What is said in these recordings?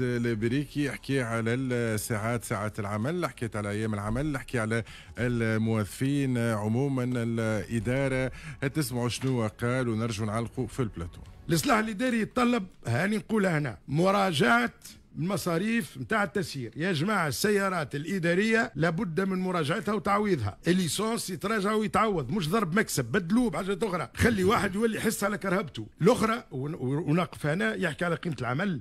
البريكي حكي على الساعات ساعات العمل حكيت على ايام العمل حكي على الموظفين عموما الاداره هتسمعوا شنو قال ونرجو نعلقوا في البلاتو الاصلاح الاداري يتطلب هاني نقولها هنا مراجعه المصاريف نتاع التسيير يا جماعه السيارات الاداريه لابد من مراجعتها وتعويضها الليسونس يتراجع ويتعوض مش ضرب مكسب بدلوه بحاجه اخرى خلي واحد يولي يحس على كرهبته الاخرى ونقف هنا يحكي على قيمه العمل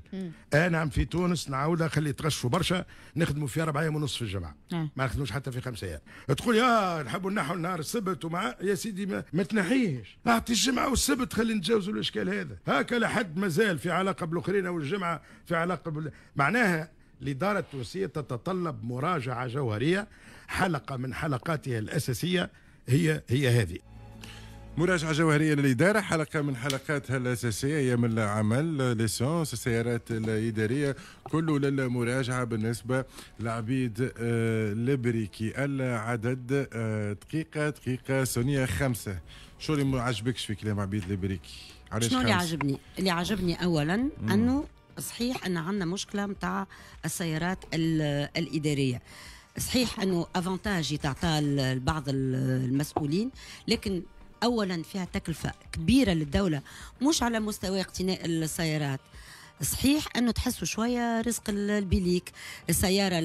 آه نعم في تونس نعاودها خلي تغشوا برشا نخدموا فيها أربع ايام ونص في الجماعه آه. ما نخدموش حتى في خمسة ايام تقول يا نحبوا نحو النهار السبت ومع يا سيدي ما, ما تنحيش اعطي الجمعه والسبت خلي نتجاوزوا الاشكال هذا هكا لحد مازال في علاقه بالاخرين والجمعه في علاقه بال... معناها الإدارة التونسية تتطلب مراجعة جوهرية حلقة من حلقاتها الأساسية هي هي هذه مراجعة جوهرية للإدارة حلقة من حلقاتها الأساسية هي من العمل ليسونس السيارات الإدارية كل للمراجعة بالنسبة لعبيد آه، لبريكي العدد آه، دقيقة دقيقة ثانية خمسة شو اللي ما عجبكش في كلام عبيد لبريكي شنو اللي عجبني اللي عجبني أولا أنه صحيح ان عندنا مشكله نتاع السيارات الاداريه صحيح انه افانتاج تعطى لبعض المسؤولين لكن اولا فيها تكلفه كبيره للدوله مش على مستوى اقتناء السيارات صحيح انه تحسوا شويه رزق البليك السياره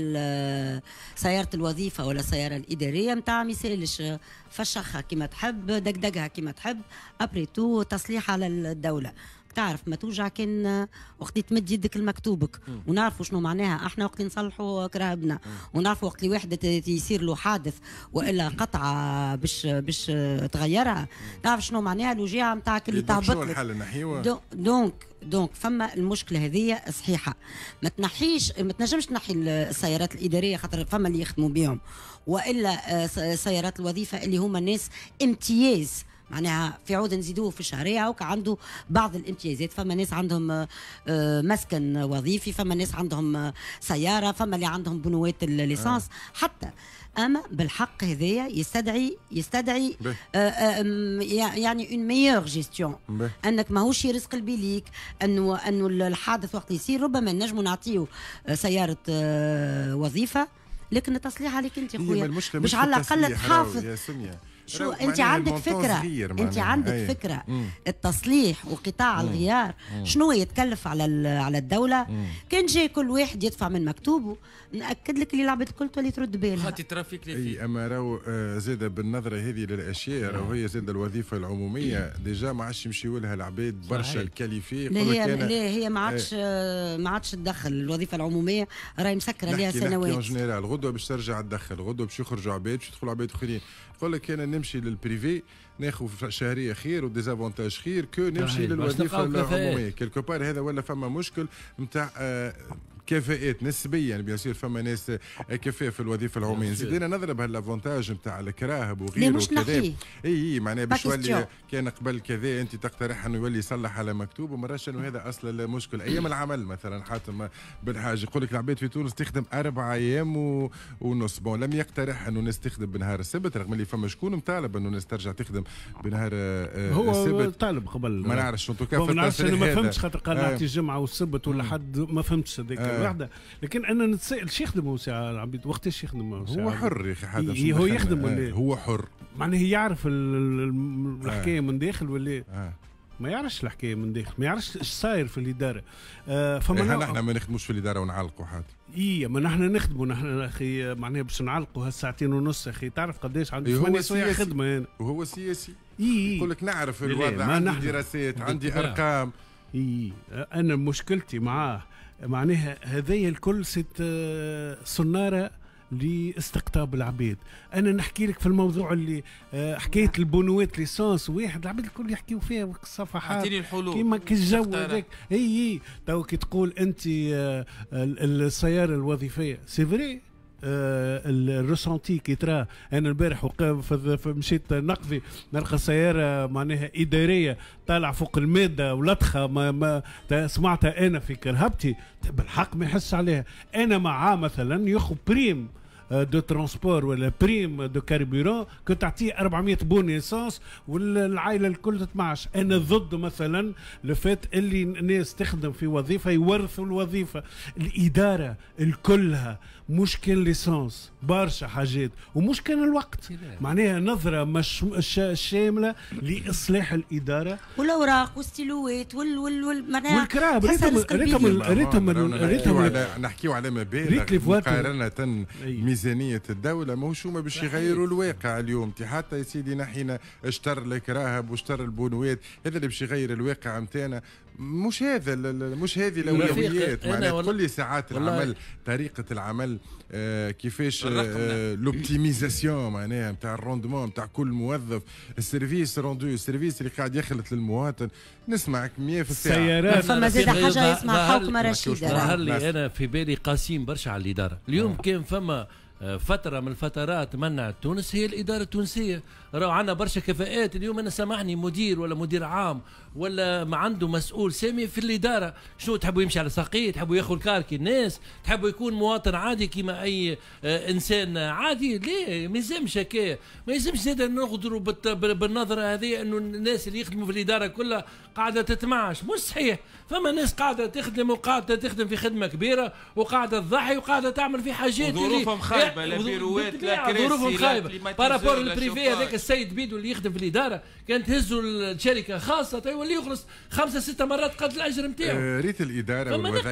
سياره الوظيفه ولا السياره الاداريه نتاع مثالش فشخها كما تحب دقدقها كما تحب تو تصليح على الدوله تعرف ما توجع كان آه، وقت تمد يدك لمكتوبك ونعرفوا شنو معناها احنا وقت نصلحوا كراهبنا ونعرفوا وقت الواحد يصير له حادث والا قطعه باش باش تغيرها تعرف شنو معناها الوجيعه نتاعك اللي تعبط دونك دونك فما المشكله هذه صحيحه ما تنحيش ما تنجمش تنحي السيارات الاداريه خاطر فما اللي يخدموا بهم والا آه، سيارات الوظيفه اللي هما ناس امتياز معناها في عود نزيدوه في الشهريه هوك عنده بعض الامتيازات فما ناس عندهم آه، مسكن وظيفي فما ناس عندهم آه، سياره فما اللي عندهم بنوات الليسانس آه. حتى اما بالحق هذايا يستدعي يستدعي يعني اون ميور جيستيون انك ماهوش يرزق البيليك انه انه الحادث وقت يصير ربما نجموا نعطيه سياره وظيفه لكن التصليح عليك انت خويا مش على الاقل تحافظ يا سمية. شو انت عندك فكره انت عندك أيه. فكره مم. التصليح وقطاع مم. الغيار شنو يتكلف على على الدوله مم. كان جاي كل واحد يدفع من مكتوبه ناكد لك اللي لعبت الكل تولي ترد بالها هاتي ترافيك لي اما راهو آه، زاد بالنظره هذه للاشياء نعم. راهو هي زاد الوظيفه العموميه إيه. ديجا ما عادش يمشيو لها العباد برشا الكاليفي لا هي لا هي ما إيه. عادش آه، ما عادش تدخل الوظيفه العموميه راهي مسكره لها سنوات الغدوه غدوه باش ترجع تدخل غدوه باش يخرجوا عباد باش يدخلوا عباد اخرين يقول لك انا نمشي للبريفي ناخذ شهريه خير وديزافونتاج خير كو نمشي للوظيفه العموميه كيلكو بار هذا ولا فما مشكل نتاع آه، كفاءات نسبيا يعني بيان سور فما ناس آه، كفاء في الوظيفه العموميه زيدنا نضرب هالافونتاج نتاع الكراهب وغيره وكذا اي اي معناها باش يولي كان قبل كذا انت تقترح انه يولي يصلح على مكتوب وما راش انه هذا اصلا مشكل ايام العمل مثلا حاتم بن حاج يقول لك العباد في تونس تخدم اربع ايام و... ونص بون لم يقترح انه الناس تخدم بنهار السبت رغم اللي فما شكون طالب انه الناس ترجع تخدم بنهار آه، آه، هو السبت طالب قبل ما نعرفش انتو كيف ما نعرفش ما فهمتش خاطر قال نعطي آه. الجمعه والسبت ولا حد ما فهمتش هذيك الوحده لكن انا نتسائل شو يخدم هو العبيد وقتاش يخدم هو حر يا اخي حدا هو يخدم ولا إيه؟ هو حر معناه يعرف الحكايه من داخل ولا إيه؟ ما يعرفش الحكايه من داخل ما يعرفش ايش صاير في الاداره آه، فما إيه نحن ما نخدموش في الاداره ونعلقوا حاجه اي ما نحن نخدموا نحن اخي معناها باش نعلقوا هالساعتين ونص اخي تعرف قداش عندي إيه، ثمانيه ساعه خدمه انا وهو سياسي اي يقول لك نعرف الوضع عندي دراسات عندي ارقام اي انا مشكلتي معاه معناها هذايا الكل ست آه، صناره لاستقطاب العبيد انا نحكي لك في الموضوع اللي آه، حكايه البنوات ليسونس واحد العبيد الكل يحكيو فيها الصفحات كيما الجو هذاك اي اي تو كي تقول انت آه، السياره الوظيفيه سي فري آه، الرسانتي كي ترى انا البارح وقف مشيت نقضي نلقى سياره معناها اداريه طالع فوق الماده ولطخه ما, ما سمعتها انا في كرهبتي بالحق ما يحس عليها انا معاه مثلا يخو بريم دو ترونسبور ولا بريم دو كاربورون كنت تعطيه 400 بون ايسونس والعائله الكل تتمعش انا ضد مثلا لفات اللي الناس تخدم في وظيفه يورثوا الوظيفه الاداره الكلها مش كان ليسونس برشا حاجات ومش كان الوقت معناها نظره مش شامله لاصلاح الاداره والاوراق والستيلوات وال وال وال معناها والكراب ريتهم ريتهم ريتهم نحكيو على مبالغ مقارنه ميزانيه الدوله ما هما باش يغيروا الواقع اليوم حتى يا سيدي نحينا اشتر راهب واشتر البنوات هذا اللي باش يغير الواقع نتاعنا مش هذا مش هذه الاولويات معناها كل لي ساعات العمل طريقه العمل آه كيفاش آه لوبتيميزاسيون معناها نتاع الروندمون نتاع كل موظف السيرفيس روندو السيرفيس اللي قاعد يخلط للمواطن نسمعك 100 السيارات فما زاد حاجه يسمع حوكمه رشيده ظهر لي نعم. انا في بالي قاسيم برشا على الاداره اليوم آه. كان فما فتره من الفترات منعت تونس هي الاداره التونسيه راهو عندنا برشا كفاءات اليوم انا سامحني مدير ولا مدير عام ولا ما عنده مسؤول سامي في الاداره شنو تحبوا يمشي على ساقيه تحبوا ياخذ كار كي الناس تحبوا يكون مواطن عادي كيما اي آه، انسان عادي ليه ما يلزمش هكايا ما يلزمش زاد نغدروا بالنظره هذه انه الناس اللي يخدموا في الاداره كلها قاعده تتمعش مش صحيح فما ناس قاعده تخدم وقاعده تخدم في خدمه كبيره وقاعده تضحي وقاعده تعمل في حاجات خايبه لا بيروات لا كراسي ظروفهم خايبه بارابور البريفي هذاك السيد بيدو اللي يخدم في الاداره كان تهزوا الشركه خاصه يولي طيب، يخلص خمسه سته مرات قد الاجر نتاعو آه، ريت الاداره نقمه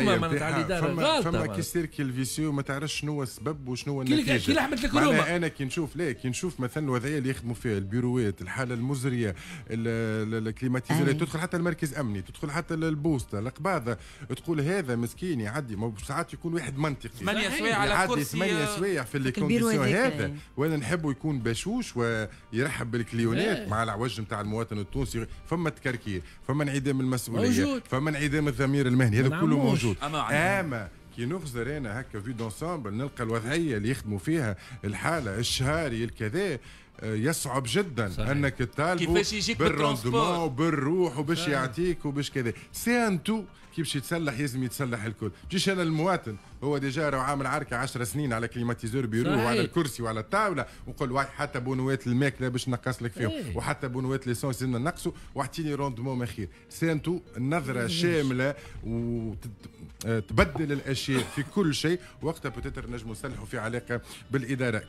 على الاداره فما فما كي سيركي الفيسيو ما تعرفش شنو السبب وشنو النتيجه كي لحمت الكرومه انا كي نشوف لا كي نشوف مثلا الوضعيه اللي يخدموا فيها البيروات الحاله المزريه الكليماتيزور تدخل حتى المركز امني تدخل حتى البوسطه القباضه تقول هذا مسكين يعدي ساعات يكون واحد منطقي ثمانية سوايع على كرسي ثمانية سوايع في لي كونديسيون هذا يعني. وانا نحبه يكون بشوش ويرحب بالكليونات إيه. مع العوج نتاع المواطن التونسي فما تكركير فما انعدام المسؤوليه فما انعدام الضمير المهني هذا كله موجود اما, كي نخزر انا هكا في دونسامبل نلقى الوضعيه اللي يخدموا فيها الحاله الشهاري الكذا آه، يصعب جدا صحيح. انك تطالبه بالروندومون وبالروح وباش يعطيك وباش كذا سي ان تو كي باش يتسلح لازم يتسلح الكل جيش انا المواطن هو ديجا راه عامل عركه 10 سنين على كليماتيزور بيرو وعلى الكرسي وعلى الطاوله ونقول واحد حتى بونوات الماكله باش نقص لك فيهم ايه. وحتى بونوات ليسونس لازم نقصوا واعطيني روندومون مخير سي ان تو نظره شامله وتبدل آه، الاشياء في كل شيء وقتها بتتر نجم نصلحوا في علاقه بالاداره